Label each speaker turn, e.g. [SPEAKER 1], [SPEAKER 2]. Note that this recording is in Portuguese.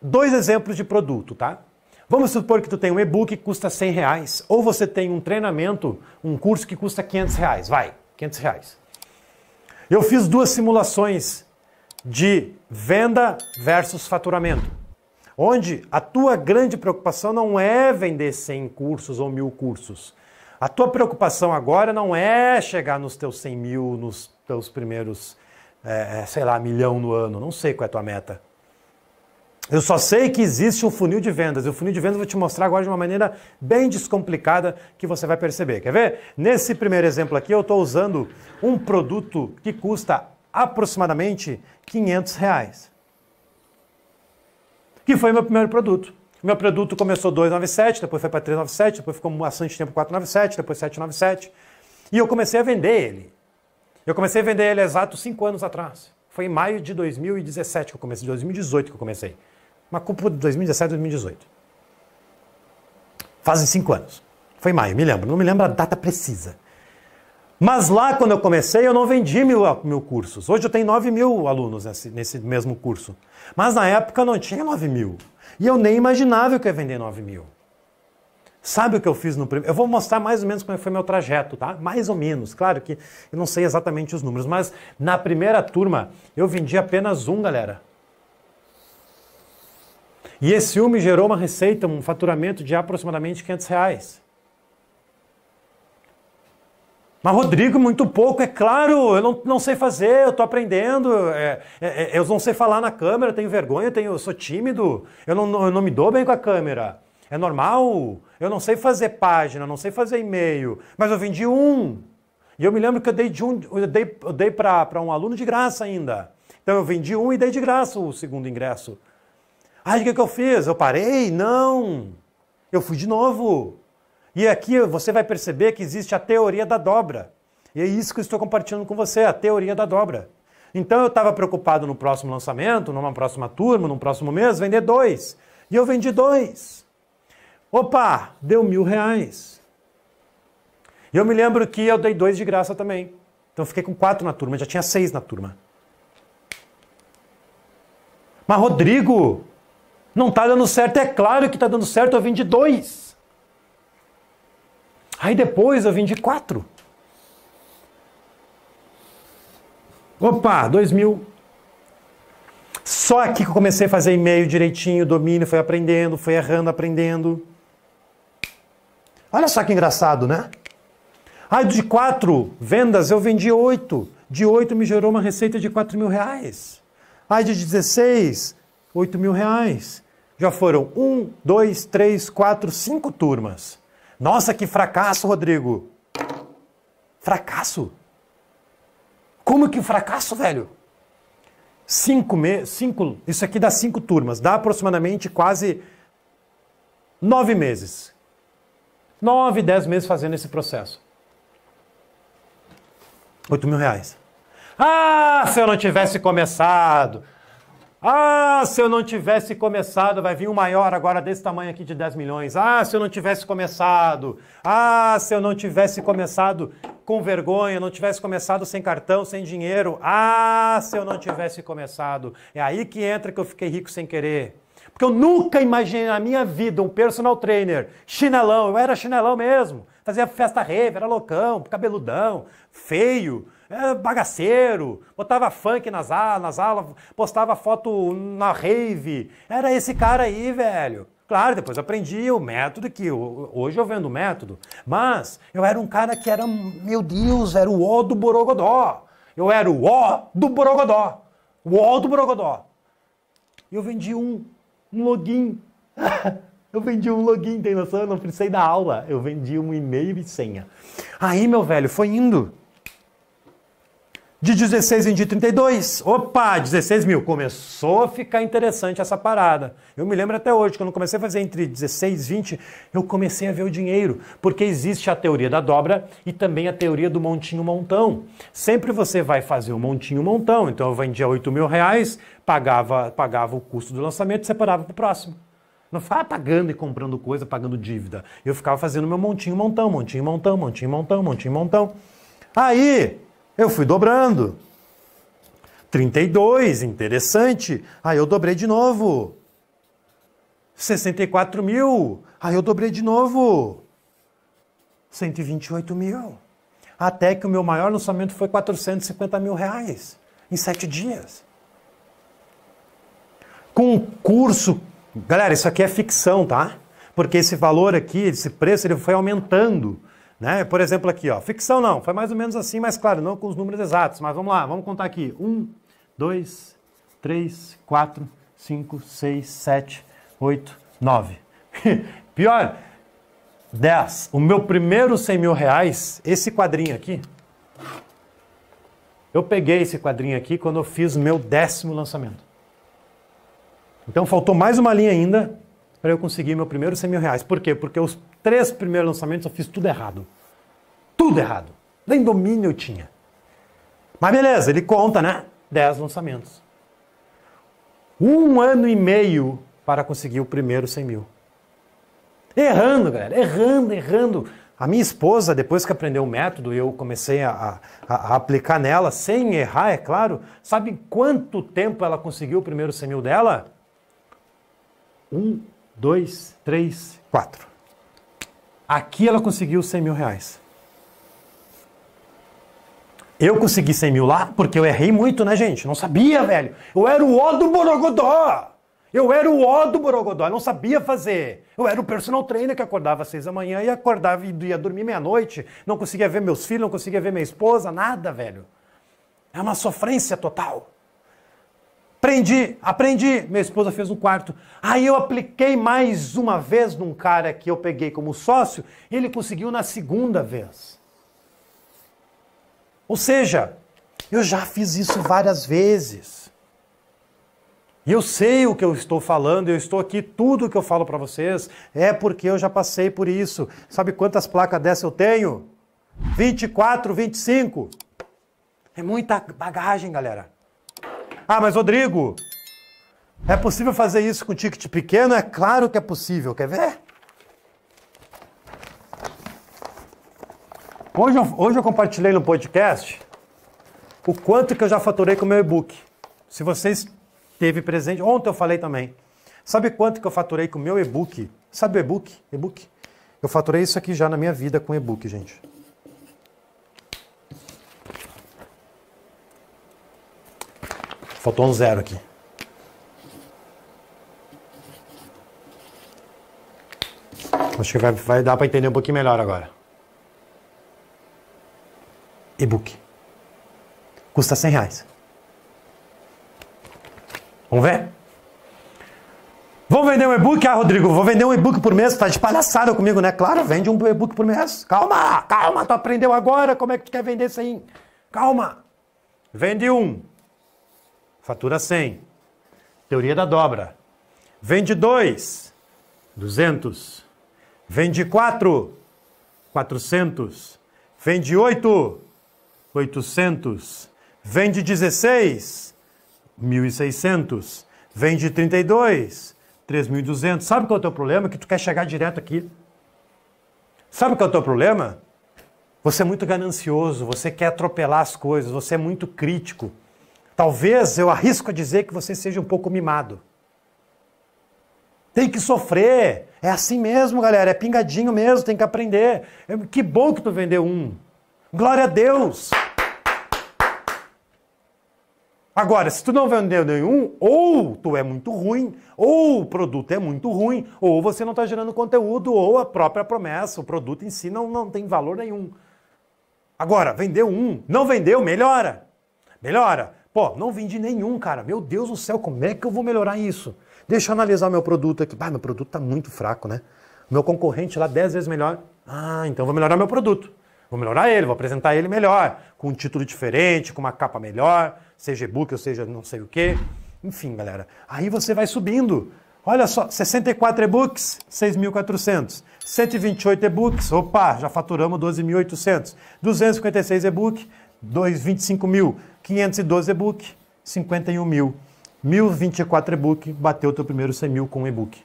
[SPEAKER 1] dois exemplos de produto, tá? Vamos supor que tu tem um e-book que custa 100 reais, ou você tem um treinamento, um curso que custa 500 reais, vai, 500 reais. Eu fiz duas simulações de venda versus faturamento, onde a tua grande preocupação não é vender 100 cursos ou mil cursos. A tua preocupação agora não é chegar nos teus 100 mil, nos teus primeiros, é, sei lá, milhão no ano, não sei qual é a tua meta. Eu só sei que existe um funil de vendas. E o funil de vendas eu vou te mostrar agora de uma maneira bem descomplicada que você vai perceber. Quer ver? Nesse primeiro exemplo aqui, eu estou usando um produto que custa aproximadamente 500 reais. Que foi meu primeiro produto. Meu produto começou 297, depois foi para 397, depois ficou bastante tempo 497, depois 797. E eu comecei a vender ele. Eu comecei a vender ele exato cinco anos atrás. Foi em maio de 2017 que eu comecei, 2018 que eu comecei. Uma Copa de 2017, 2018. Fazem cinco anos. Foi em maio, me lembro. Não me lembro a data precisa. Mas lá, quando eu comecei, eu não vendi mil, mil cursos. Hoje eu tenho 9 mil alunos nesse, nesse mesmo curso. Mas na época eu não tinha 9 mil. E eu nem imaginava que eu ia vender 9 mil. Sabe o que eu fiz no primeiro? Eu vou mostrar mais ou menos como é foi meu trajeto, tá? Mais ou menos. Claro que eu não sei exatamente os números, mas na primeira turma eu vendi apenas um, galera. E esse ciúme gerou uma receita, um faturamento de aproximadamente 500 reais. Mas, Rodrigo, muito pouco, é claro, eu não, não sei fazer, eu estou aprendendo, é, é, é, eu não sei falar na câmera, tenho vergonha, eu, tenho, sou tímido, eu não, eu não me dou bem com a câmera. É normal, eu não sei fazer página, não sei fazer e-mail, mas eu vendi um. E eu me lembro que eu dei, de um, eu dei, eu dei para um aluno de graça ainda. Então eu vendi um e dei de graça o segundo ingresso. Aí o que, que eu fiz? Eu parei? Não! Eu fui de novo. E aqui você vai perceber que existe a teoria da dobra. E é isso que eu estou compartilhando com você, a teoria da dobra. Então eu estava preocupado no próximo lançamento, numa próxima turma, num próximo mês, vender dois. E eu vendi dois. Opa, deu mil reais. E eu me lembro que eu dei dois de graça também. Então eu fiquei com quatro na turma, já tinha seis na turma. Mas Rodrigo, não está dando certo, é claro que está dando certo, eu vendi dois. Aí depois eu vendi quatro. Opa, dois mil. Só aqui que eu comecei a fazer e-mail direitinho, domínio, foi aprendendo, foi errando, aprendendo. Olha só que engraçado, né? Aí de quatro vendas eu vendi oito. De oito me gerou uma receita de quatro mil reais. Aí de 16 8 mil reais. Já foram um, dois, três, quatro, cinco turmas. Nossa, que fracasso, Rodrigo! Fracasso? Como que fracasso, velho? Cinco meses, cinco, isso aqui dá cinco turmas, dá aproximadamente quase nove meses. Nove, dez meses fazendo esse processo. Oito mil reais. Ah, se eu não tivesse começado! Ah, se eu não tivesse começado, vai vir um maior agora desse tamanho aqui de 10 milhões. Ah, se eu não tivesse começado. Ah, se eu não tivesse começado com vergonha, não tivesse começado sem cartão, sem dinheiro. Ah, se eu não tivesse começado. É aí que entra que eu fiquei rico sem querer. Porque eu nunca imaginei na minha vida um personal trainer chinelão. Eu era chinelão mesmo. Fazia festa rave, era loucão, cabeludão, feio era é bagaceiro, botava funk nas, nas aulas, postava foto na rave. Era esse cara aí, velho. Claro, depois aprendi o método que hoje eu vendo o método, mas eu era um cara que era, meu Deus, era o ó do Borogodó. Eu era o ó do Borogodó. O ó do Borogodó. E eu vendi um, um login. eu vendi um login, tem noção? Eu não precisei da aula. Eu vendi um e-mail e senha. Aí, meu velho, foi indo. De 16 em dia 32, opa, 16 mil. Começou a ficar interessante essa parada. Eu me lembro até hoje, quando comecei a fazer entre 16 e 20, eu comecei a ver o dinheiro, porque existe a teoria da dobra e também a teoria do montinho-montão. Sempre você vai fazer o um montinho-montão. Então eu vendia 8 mil reais, pagava, pagava o custo do lançamento e separava para o próximo. Não ficava pagando e comprando coisa, pagando dívida. Eu ficava fazendo meu montinho-montão, montinho-montão, montinho-montão, montinho-montão. Aí... Eu fui dobrando. 32, interessante. Aí eu dobrei de novo. 64 mil. Aí eu dobrei de novo. 128 mil. Até que o meu maior lançamento foi 450 mil reais em sete dias. Com um curso. Galera, isso aqui é ficção, tá? Porque esse valor aqui, esse preço, ele foi aumentando. Né? Por exemplo, aqui, ó, ficção não, foi mais ou menos assim, mas claro, não com os números exatos, mas vamos lá, vamos contar aqui. 1, 2, 3, 4, 5, 6, 7, 8, 9. Pior, 10. O meu primeiro 100 mil reais, esse quadrinho aqui, eu peguei esse quadrinho aqui quando eu fiz o meu décimo lançamento. Então faltou mais uma linha ainda para eu conseguir meu primeiro 100 mil reais. Por quê? Porque os três primeiros lançamentos eu fiz tudo errado. Tudo errado. Nem domínio eu tinha. Mas beleza, ele conta, né? Dez lançamentos. Um ano e meio para conseguir o primeiro 100 mil. Errando, galera. Errando, errando. A minha esposa, depois que aprendeu o método e eu comecei a, a, a, aplicar nela, sem errar, é claro, sabe quanto tempo ela conseguiu o primeiro 100 mil dela? Um dois, três, quatro. Aqui ela conseguiu 100 mil reais. Eu consegui 100 mil lá porque eu errei muito, né, gente? Não sabia, velho. Eu era o ó do Borogodó. Eu era o ó do Borogodó. Eu não sabia fazer. Eu era o personal trainer que acordava às seis da manhã e acordava e ia dormir meia-noite. Não conseguia ver meus filhos, não conseguia ver minha esposa, nada, velho. É uma sofrência total. Aprendi, aprendi. Minha esposa fez um quarto. Aí eu apliquei mais uma vez num cara que eu peguei como sócio, e ele conseguiu na segunda vez. Ou seja, eu já fiz isso várias vezes. E eu sei o que eu estou falando, eu estou aqui, tudo o que eu falo para vocês é porque eu já passei por isso. Sabe quantas placas dessa eu tenho? 24, 25. É muita bagagem, galera. Ah, mas Rodrigo, é possível fazer isso com ticket pequeno? É claro que é possível. Quer ver? Hoje eu, hoje eu compartilhei no podcast o quanto que eu já faturei com o meu e-book. Se vocês teve presente, ontem eu falei também. Sabe quanto que eu faturei com o meu e-book? Sabe o e-book? E-book? Eu faturei isso aqui já na minha vida com e-book, gente. Faltou um zero aqui. Acho que vai, vai dar para entender um pouquinho melhor agora. E-book. Custa 100 reais. Vamos ver? Vou vender um e-book? Ah, Rodrigo, vou vender um e-book por mês. Tá de palhaçada comigo, né? Claro, vende um e-book por mês. Calma, calma, tu aprendeu agora como é que tu quer vender isso aí. Calma. Vende um fatura 100. Teoria da dobra. Vende 2, 200. Vende 4, 400. Vende 8, 800. Vende 16, 1.600. Vende 32, 3.200. Sabe qual é o teu problema? Que tu quer chegar direto aqui. Sabe qual é o teu problema? Você é muito ganancioso, você quer atropelar as coisas, você é muito crítico. Talvez eu arrisco a dizer que você seja um pouco mimado. Tem que sofrer. É assim mesmo, galera. É pingadinho mesmo, tem que aprender. É, que bom que tu vendeu um. Glória a Deus! Agora, se tu não vendeu nenhum, ou tu é muito ruim, ou o produto é muito ruim, ou você não está gerando conteúdo, ou a própria promessa, o produto em si não, não tem valor nenhum. Agora, vendeu um, não vendeu, melhora. Melhora. Pô, não vendi nenhum, cara. Meu Deus do céu, como é que eu vou melhorar isso? Deixa eu analisar meu produto aqui. Ah, meu produto está muito fraco, né? Meu concorrente lá 10 vezes melhor. Ah, então vou melhorar meu produto. Vou melhorar ele, vou apresentar ele melhor, com um título diferente, com uma capa melhor, seja e-book ou seja não sei o quê. Enfim, galera. Aí você vai subindo. Olha só, 64 e-books, 6.400. 128 e-books, opa, já faturamos 12.800. 256 e-book, 225.512 e-book, 51 mil. 1.024 e-book, bateu o teu primeiro 100 mil com e-book.